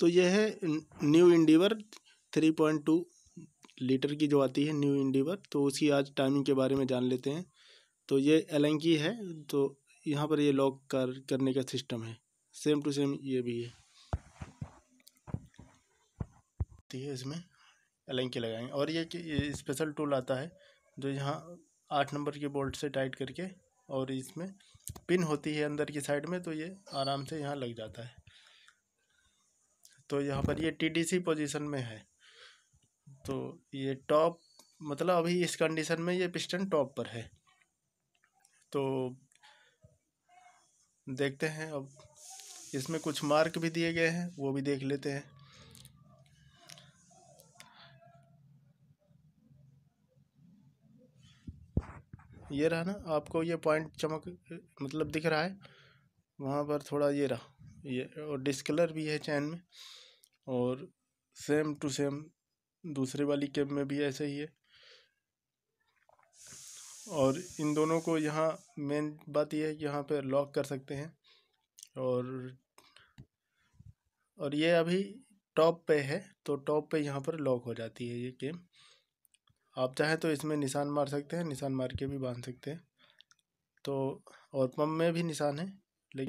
तो यह है new Endeavour three point two litre की जो आती है न्यू इंडिवर तो उसकी आज टाइमिंग के बारे में जान लेते हैं तो ये एल है तो यहाँ पर ये लॉक कर करने का सिस्टम है सेम टू सेम ये भी है ठीक तो है इसमें एल लगाएंगे और ये स्पेशल टूल आता है जो यहाँ आठ नंबर के बोल्ट से टाइट करके और इसमें पिन होती है अंदर की साइड में तो ये आराम से यहाँ लग जाता है तो यहाँ पर ये टीडीसी पोजीशन में है तो ये टॉप मतलब अभी इस कंडीशन में ये पिस्टन टॉप पर है तो देखते हैं अब इसमें कुछ मार्क भी दिए गए हैं वो भी देख लेते हैं ये रहा ना आपको ये पॉइंट चमक मतलब दिख रहा है वहाँ पर थोड़ा ये रहा ये और डिस्कलर भी है चैन में और सेम टू सेम दूसरे वाली कैब में भी ऐसा ही है और इन दोनों को यहाँ मेन बात यह है कि यहाँ पर लॉक कर सकते हैं और और ये अभी टॉप पे है तो टॉप पे यहाँ पर लॉक हो जाती है ये कैब आप चाहें तो इसमें निशान मार सकते हैं निशान मार के भी बांध सकते हैं तो और पम्प में भी निशान है